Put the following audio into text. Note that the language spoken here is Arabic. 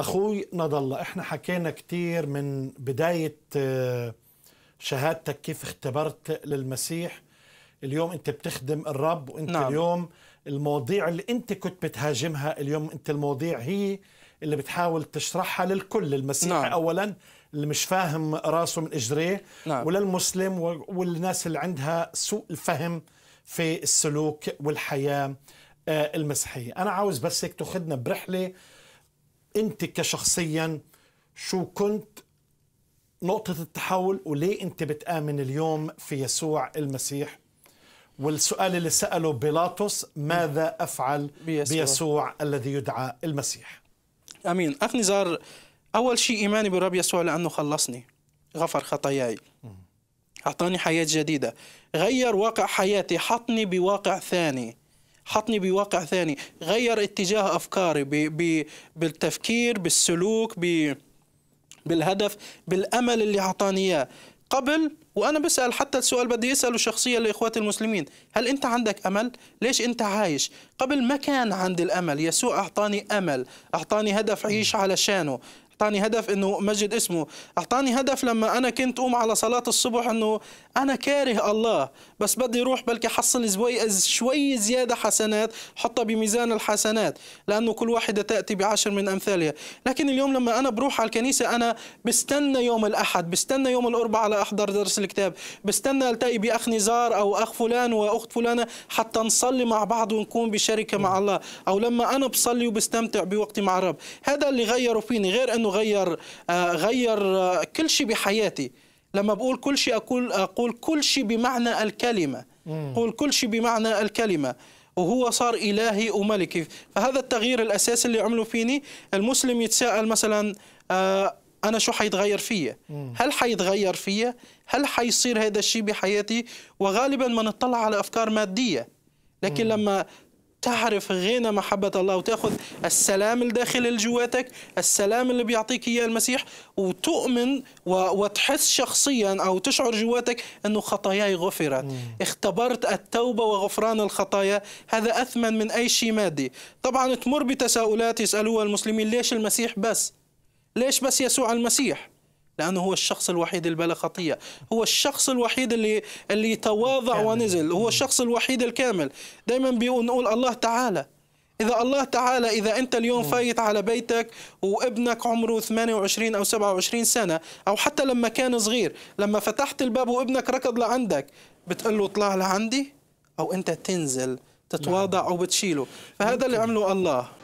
اخوي نضال احنا حكينا كثير من بدايه آه، شهادتك كيف اختبرت للمسيح اليوم انت بتخدم الرب وانت نعم. اليوم المواضيع اللي انت كنت بتهاجمها اليوم انت المواضيع هي اللي بتحاول تشرحها للكل المسيح نعم. اولا اللي مش فاهم راسه من اجريه نعم. وللمسلم والناس اللي عندها سوء الفهم في السلوك والحياه آه، المسيحيه انا عاوز بس هيك تاخذنا برحله انت كشخصيا شو كنت نقطة التحول وليه انت بتآمن اليوم في يسوع المسيح والسؤال اللي سأله بيلاطس ماذا أفعل بيسوع. بيسوع الذي يدعى المسيح أمين أخ نزار أول شيء إيماني بالرب يسوع لأنه خلصني غفر خطاياي أعطاني حياة جديدة غير واقع حياتي حطني بواقع ثاني حطني بواقع ثاني غير اتجاه أفكاري ب... ب... بالتفكير بالسلوك ب... بالهدف بالأمل اللي أعطاني إياه قبل وانا بسال حتى السؤال بدي اساله شخصيا لاخواتي المسلمين هل انت عندك امل ليش انت عايش قبل ما كان عندي الامل يسوع اعطاني امل اعطاني هدف عيش علشانه اعطاني هدف انه مجد اسمه اعطاني هدف لما انا كنت اقوم على صلاه الصبح انه انا كاره الله بس بدي اروح بلكي احصل شوي زياده حسنات حطها بميزان الحسنات لانه كل واحده تاتي بعشر من امثالها لكن اليوم لما انا بروح على الكنيسه انا بستنى يوم الاحد بستنى يوم الاربعاء على احضر درس الكتاب بستنى التقي باخ نزار او اخ فلان واخت فلانه حتى نصلي مع بعض ونكون بشركه مع الله او لما انا بصلي وبستمتع بوقتي مع الرب هذا اللي غيره فيني غير انه غير آه، غير آه، كل شيء بحياتي لما بقول كل شيء أقول, أقول كل شيء بمعنى الكلمة قول كل شيء بمعنى الكلمة وهو صار إلهي وملكي فهذا التغيير الأساسي اللي عمله فيني المسلم يتساءل مثلا آه، أنا شو حيتغير فيا هل حيتغير فيا هل حيصير هذا الشيء بحياتي وغالبا ما نطلع على أفكار مادية لكن لما تعرف غنى محبة الله وتاخذ السلام الداخل اللي جواتك السلام اللي بيعطيك إياه المسيح وتؤمن وتحس شخصيا أو تشعر جواتك أنه خطاياي غفرت مم. اختبرت التوبة وغفران الخطايا هذا أثمن من أي شيء مادي طبعا تمر بتساؤلات يسألوها المسلمين ليش المسيح بس ليش بس يسوع المسيح لانه هو الشخص الوحيد اللي بلا خطيه هو الشخص الوحيد اللي اللي تواضع كامل. ونزل هو الشخص الوحيد الكامل دائما بنقول الله تعالى إذا الله تعالى إذا أنت اليوم فايت على بيتك وابنك عمره 28 أو 27 سنة أو حتى لما كان صغير لما فتحت الباب وابنك ركض لعندك بتقول له اطلع لعندي أو أنت تنزل تتواضع نعم. أو بتشيله فهذا اللي عمله الله